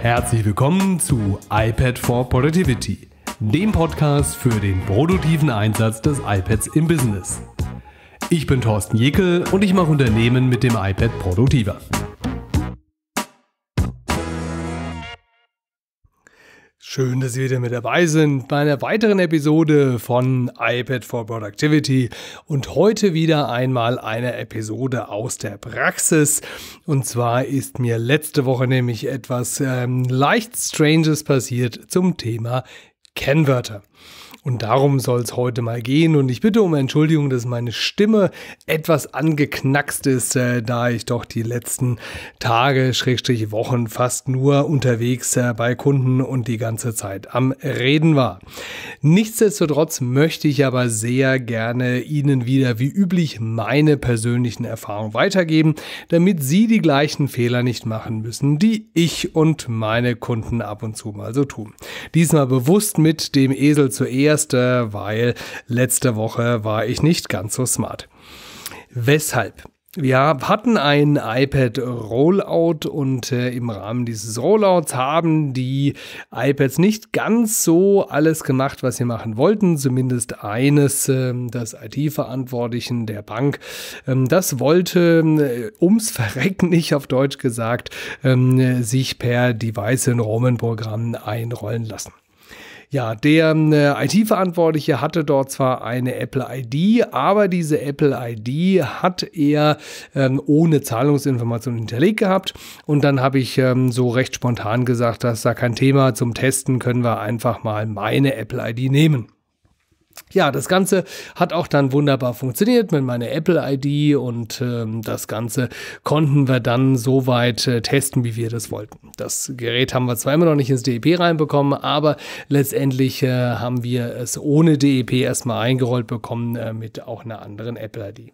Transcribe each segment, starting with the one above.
Herzlich willkommen zu iPad for Productivity, dem Podcast für den produktiven Einsatz des iPads im Business. Ich bin Thorsten Jekel und ich mache Unternehmen mit dem iPad produktiver. Schön, dass Sie wieder mit dabei sind bei einer weiteren Episode von iPad for Productivity und heute wieder einmal eine Episode aus der Praxis. Und zwar ist mir letzte Woche nämlich etwas ähm, leicht Stranges passiert zum Thema Kennwörter. Und darum soll es heute mal gehen. Und ich bitte um Entschuldigung, dass meine Stimme etwas angeknackst ist, äh, da ich doch die letzten Tage, Schrägstrich Wochen fast nur unterwegs äh, bei Kunden und die ganze Zeit am Reden war. Nichtsdestotrotz möchte ich aber sehr gerne Ihnen wieder wie üblich meine persönlichen Erfahrungen weitergeben, damit Sie die gleichen Fehler nicht machen müssen, die ich und meine Kunden ab und zu mal so tun. Diesmal bewusst mit dem Esel zur Ehe erste, weil letzte Woche war ich nicht ganz so smart. Weshalb? Wir hatten ein iPad Rollout und äh, im Rahmen dieses Rollouts haben die iPads nicht ganz so alles gemacht, was sie machen wollten. Zumindest eines, äh, das IT-Verantwortlichen der Bank, ähm, das wollte äh, ums Verrecken nicht auf Deutsch gesagt ähm, sich per Device in Roman-Programm einrollen lassen. Ja, der äh, IT-Verantwortliche hatte dort zwar eine Apple ID, aber diese Apple ID hat er ähm, ohne Zahlungsinformation hinterlegt gehabt. Und dann habe ich ähm, so recht spontan gesagt, das ist da kein Thema. Zum Testen können wir einfach mal meine Apple ID nehmen. Ja, das Ganze hat auch dann wunderbar funktioniert mit meiner Apple-ID und ähm, das Ganze konnten wir dann so weit äh, testen, wie wir das wollten. Das Gerät haben wir zwar immer noch nicht ins DEP reinbekommen, aber letztendlich äh, haben wir es ohne DEP erstmal eingerollt bekommen äh, mit auch einer anderen Apple-ID.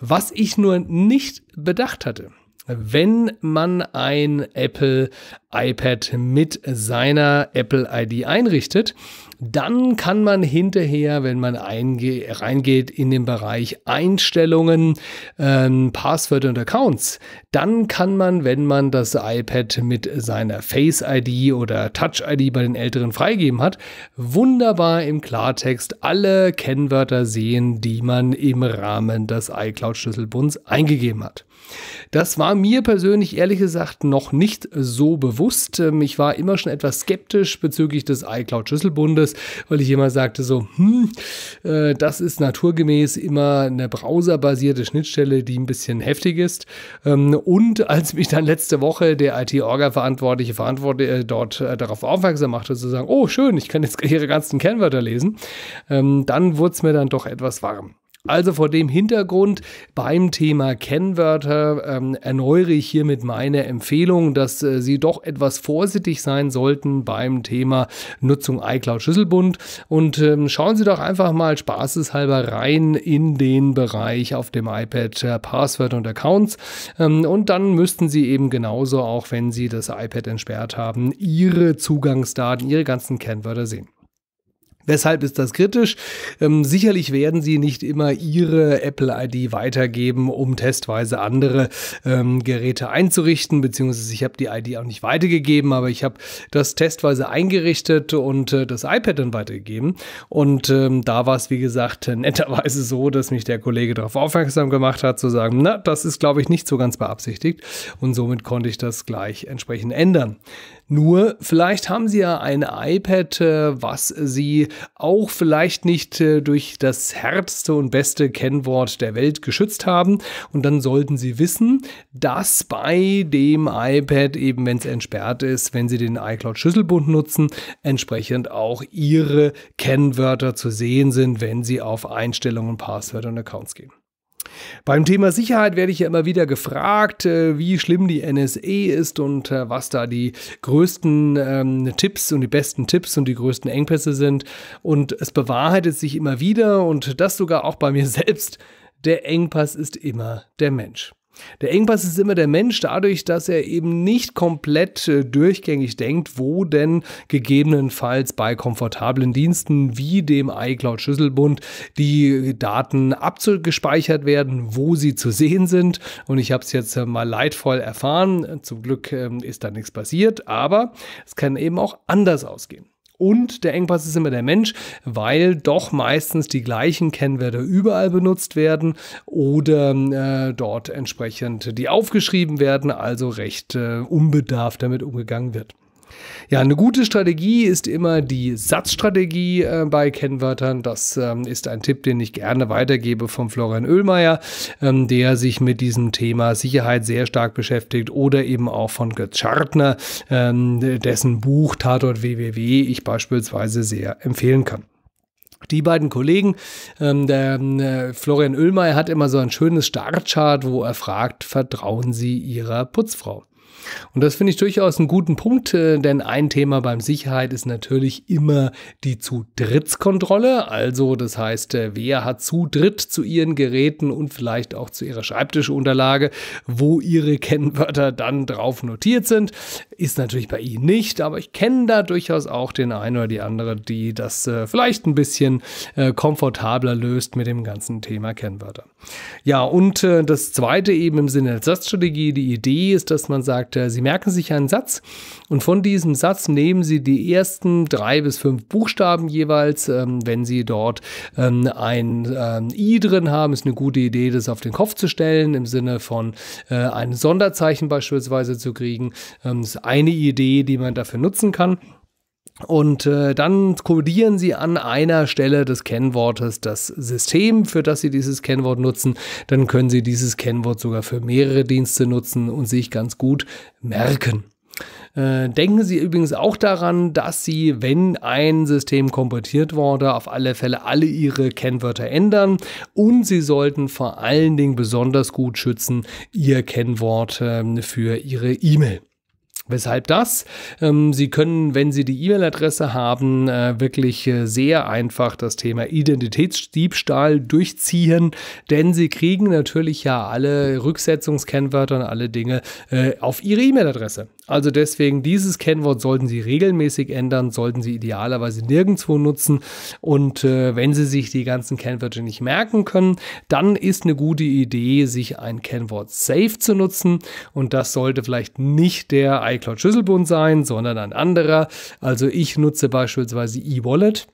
Was ich nur nicht bedacht hatte, wenn man ein Apple iPad mit seiner Apple ID einrichtet, dann kann man hinterher, wenn man reingeht in den Bereich Einstellungen, ähm, Passwörter und Accounts, dann kann man, wenn man das iPad mit seiner Face ID oder Touch ID bei den Älteren freigeben hat, wunderbar im Klartext alle Kennwörter sehen, die man im Rahmen des iCloud-Schlüsselbunds eingegeben hat. Das war mir persönlich ehrlich gesagt noch nicht so bewusst. Ähm, ich war immer schon etwas skeptisch bezüglich des iCloud-Schlüsselbundes, weil ich immer sagte so, hm, äh, das ist naturgemäß immer eine browserbasierte Schnittstelle, die ein bisschen heftig ist. Ähm, und als mich dann letzte Woche der IT-Orga-Verantwortliche verantwortlich äh, dort äh, darauf aufmerksam machte, zu sagen, oh schön, ich kann jetzt ihre ganzen Kennwörter lesen, ähm, dann wurde es mir dann doch etwas warm. Also vor dem Hintergrund beim Thema Kennwörter ähm, erneuere ich hiermit meine Empfehlung, dass äh, Sie doch etwas vorsichtig sein sollten beim Thema Nutzung iCloud Schlüsselbund und ähm, schauen Sie doch einfach mal spaßeshalber rein in den Bereich auf dem iPad äh, Passwörter und Accounts ähm, und dann müssten Sie eben genauso auch, wenn Sie das iPad entsperrt haben, Ihre Zugangsdaten, Ihre ganzen Kennwörter sehen. Weshalb ist das kritisch? Ähm, sicherlich werden sie nicht immer ihre Apple-ID weitergeben, um testweise andere ähm, Geräte einzurichten, beziehungsweise ich habe die ID auch nicht weitergegeben, aber ich habe das testweise eingerichtet und äh, das iPad dann weitergegeben. Und ähm, da war es, wie gesagt, netterweise so, dass mich der Kollege darauf aufmerksam gemacht hat, zu sagen, na, das ist, glaube ich, nicht so ganz beabsichtigt. Und somit konnte ich das gleich entsprechend ändern. Nur vielleicht haben Sie ja ein iPad, äh, was Sie auch vielleicht nicht äh, durch das härteste und beste Kennwort der Welt geschützt haben. Und dann sollten Sie wissen, dass bei dem iPad eben, wenn es entsperrt ist, wenn Sie den iCloud-Schlüsselbund nutzen, entsprechend auch Ihre Kennwörter zu sehen sind, wenn Sie auf Einstellungen, Passwörter und Accounts gehen. Beim Thema Sicherheit werde ich ja immer wieder gefragt, äh, wie schlimm die NSA ist und äh, was da die größten ähm, Tipps und die besten Tipps und die größten Engpässe sind. Und es bewahrheitet sich immer wieder und das sogar auch bei mir selbst. Der Engpass ist immer der Mensch. Der Engpass ist immer der Mensch, dadurch, dass er eben nicht komplett äh, durchgängig denkt, wo denn gegebenenfalls bei komfortablen Diensten wie dem iCloud Schlüsselbund die Daten abgespeichert werden, wo sie zu sehen sind. Und ich habe es jetzt äh, mal leidvoll erfahren. Zum Glück äh, ist da nichts passiert, aber es kann eben auch anders ausgehen. Und der Engpass ist immer der Mensch, weil doch meistens die gleichen Kennwerte überall benutzt werden oder äh, dort entsprechend die aufgeschrieben werden, also recht äh, unbedarft damit umgegangen wird. Ja, eine gute Strategie ist immer die Satzstrategie äh, bei Kennwörtern. Das ähm, ist ein Tipp, den ich gerne weitergebe von Florian Oehlmeier, ähm, der sich mit diesem Thema Sicherheit sehr stark beschäftigt oder eben auch von Götz Schartner, ähm, dessen Buch Tatort www ich beispielsweise sehr empfehlen kann. Die beiden Kollegen, ähm, der äh, Florian Oehlmeier hat immer so ein schönes Startchart, wo er fragt, vertrauen Sie Ihrer Putzfrau? Und das finde ich durchaus einen guten Punkt, äh, denn ein Thema beim Sicherheit ist natürlich immer die Zutrittskontrolle. Also das heißt, äh, wer hat Zutritt zu ihren Geräten und vielleicht auch zu ihrer Schreibtischunterlage, wo ihre Kennwörter dann drauf notiert sind. Ist natürlich bei Ihnen nicht, aber ich kenne da durchaus auch den einen oder die andere, die das äh, vielleicht ein bisschen komfortabler löst mit dem ganzen Thema Kennwörter. Ja, und das zweite eben im Sinne der Satzstrategie, die Idee ist, dass man sagt, sagt, äh, Sie merken sich einen Satz und von diesem Satz nehmen Sie die ersten drei bis fünf Buchstaben jeweils. Ähm, wenn Sie dort ähm, ein ähm, I drin haben, ist eine gute Idee, das auf den Kopf zu stellen, im Sinne von äh, ein Sonderzeichen beispielsweise zu kriegen. Das ist eine Idee, die man dafür nutzen kann. Und äh, dann kodieren Sie an einer Stelle des Kennwortes das System, für das Sie dieses Kennwort nutzen. Dann können Sie dieses Kennwort sogar für mehrere Dienste nutzen und sich ganz gut merken. Äh, denken Sie übrigens auch daran, dass Sie, wenn ein System komplettiert wurde, auf alle Fälle alle Ihre Kennwörter ändern und Sie sollten vor allen Dingen besonders gut schützen Ihr Kennwort ähm, für Ihre E-Mail. Weshalb das? Ähm, Sie können, wenn Sie die E-Mail-Adresse haben, äh, wirklich äh, sehr einfach das Thema Identitätsdiebstahl durchziehen, denn Sie kriegen natürlich ja alle Rücksetzungskennwörter und alle Dinge äh, auf Ihre E-Mail-Adresse. Also deswegen, dieses Kennwort sollten Sie regelmäßig ändern, sollten Sie idealerweise nirgendwo nutzen. Und äh, wenn Sie sich die ganzen Kennwörter nicht merken können, dann ist eine gute Idee, sich ein Kennwort Safe zu nutzen. Und das sollte vielleicht nicht der iCloud Schlüsselbund sein, sondern ein anderer. Also ich nutze beispielsweise eWallet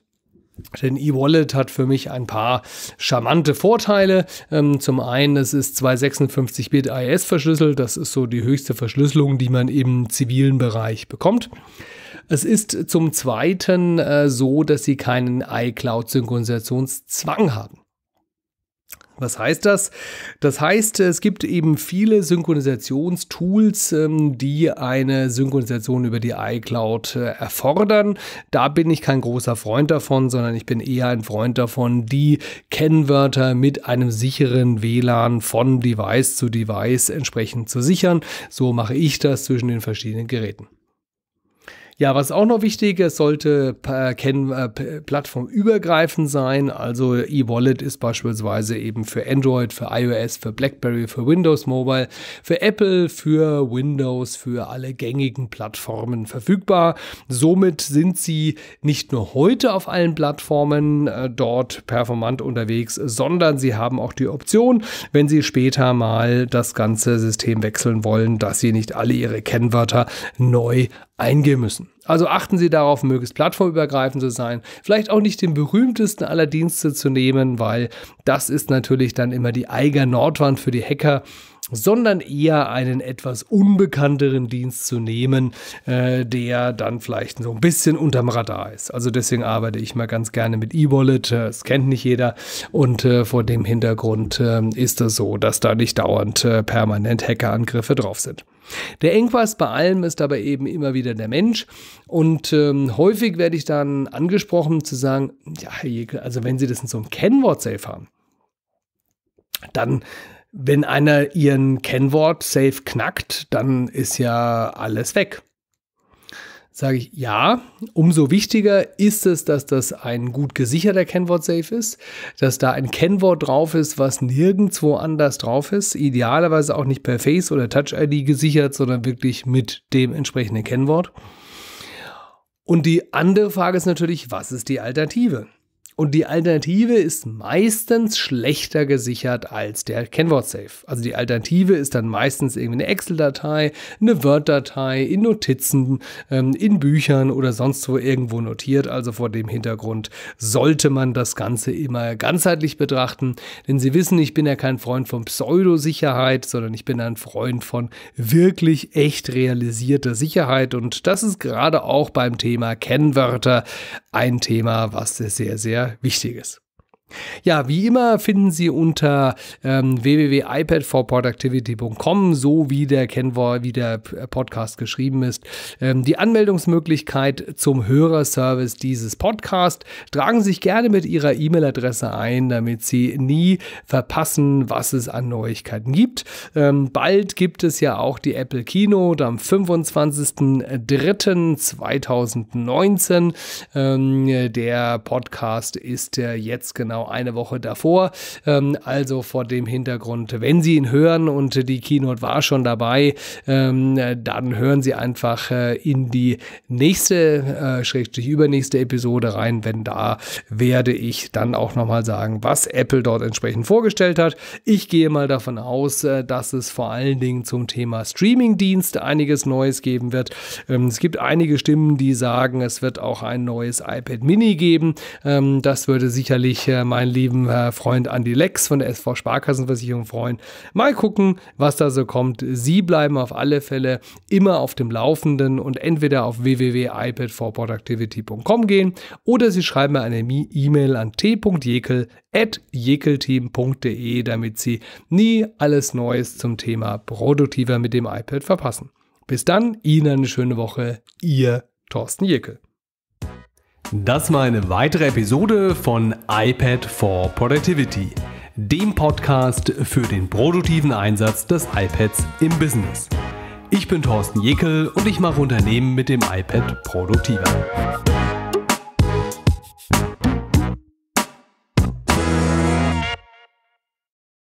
denn E-Wallet hat für mich ein paar charmante Vorteile. Ähm, zum einen, es ist 256-Bit AES verschlüsselt. Das ist so die höchste Verschlüsselung, die man im zivilen Bereich bekommt. Es ist zum Zweiten äh, so, dass sie keinen iCloud-Synchronisationszwang haben. Was heißt das? Das heißt, es gibt eben viele Synchronisationstools, ähm, die eine Synchronisation über die iCloud äh, erfordern. Da bin ich kein großer Freund davon, sondern ich bin eher ein Freund davon, die Kennwörter mit einem sicheren WLAN von Device zu Device entsprechend zu sichern. So mache ich das zwischen den verschiedenen Geräten. Ja, was auch noch wichtig ist, sollte äh, Ken, äh, plattformübergreifend sein. Also E-Wallet ist beispielsweise eben für Android, für iOS, für BlackBerry, für Windows Mobile, für Apple, für Windows, für alle gängigen Plattformen verfügbar. Somit sind sie nicht nur heute auf allen Plattformen äh, dort performant unterwegs, sondern sie haben auch die Option, wenn sie später mal das ganze System wechseln wollen, dass sie nicht alle ihre Kennwörter neu eingehen müssen. Also achten Sie darauf, möglichst plattformübergreifend zu sein. Vielleicht auch nicht den berühmtesten aller Dienste zu nehmen, weil das ist natürlich dann immer die eigene Nordwand für die Hacker sondern eher einen etwas unbekannteren Dienst zu nehmen, äh, der dann vielleicht so ein bisschen unterm Radar ist. Also deswegen arbeite ich mal ganz gerne mit E-Wallet, äh, das kennt nicht jeder und äh, vor dem Hintergrund äh, ist es das so, dass da nicht dauernd äh, permanent Hackerangriffe drauf sind. Der Engpass bei allem ist aber eben immer wieder der Mensch und ähm, häufig werde ich dann angesprochen zu sagen, ja, Herr Jekel, also wenn Sie das in so einem Kennwort-Safe haben, dann wenn einer ihren Kennwort-Safe knackt, dann ist ja alles weg. Sage ich ja, umso wichtiger ist es, dass das ein gut gesicherter Kennwort-Safe ist, dass da ein Kennwort drauf ist, was nirgendwo anders drauf ist, idealerweise auch nicht per Face oder Touch-ID gesichert, sondern wirklich mit dem entsprechenden Kennwort. Und die andere Frage ist natürlich, was ist die Alternative? Und die Alternative ist meistens schlechter gesichert als der Kennwort-Safe. Also die Alternative ist dann meistens irgendwie eine Excel-Datei, eine Word-Datei, in Notizen, ähm, in Büchern oder sonst wo irgendwo notiert. Also vor dem Hintergrund sollte man das Ganze immer ganzheitlich betrachten. Denn Sie wissen, ich bin ja kein Freund von Pseudosicherheit, sondern ich bin ein Freund von wirklich echt realisierter Sicherheit. Und das ist gerade auch beim Thema Kennwörter ein Thema, was sehr, sehr sehr wichtig ist. Ja, wie immer finden Sie unter ähm, www.ipadforproductivity.com, so wie der Kennwort, wie der äh, Podcast geschrieben ist, ähm, die Anmeldungsmöglichkeit zum Hörerservice dieses Podcasts. Tragen Sie sich gerne mit Ihrer E-Mail-Adresse ein, damit Sie nie verpassen, was es an Neuigkeiten gibt. Ähm, bald gibt es ja auch die Apple Keynote am 25.03.2019. Ähm, der Podcast ist ja äh, jetzt genau genau eine Woche davor. Ähm, also vor dem Hintergrund, wenn Sie ihn hören und die Keynote war schon dabei, ähm, dann hören Sie einfach äh, in die nächste, äh, schrägstrich übernächste Episode rein, wenn da werde ich dann auch nochmal sagen, was Apple dort entsprechend vorgestellt hat. Ich gehe mal davon aus, äh, dass es vor allen Dingen zum Thema Streamingdienst einiges Neues geben wird. Ähm, es gibt einige Stimmen, die sagen, es wird auch ein neues iPad Mini geben. Ähm, das würde sicherlich ähm, meinen lieben äh, Freund Andy Lex von der SV Sparkassenversicherung freuen. Mal gucken, was da so kommt. Sie bleiben auf alle Fälle immer auf dem Laufenden und entweder auf www.ipadforproductivity.com gehen oder Sie schreiben mir eine E-Mail an t.jekel jekelteam.de, damit Sie nie alles Neues zum Thema produktiver mit dem iPad verpassen. Bis dann, Ihnen eine schöne Woche, Ihr Thorsten Jekel. Das war eine weitere Episode von iPad for Productivity, dem Podcast für den produktiven Einsatz des iPads im Business. Ich bin Thorsten Jekel und ich mache Unternehmen mit dem iPad produktiver.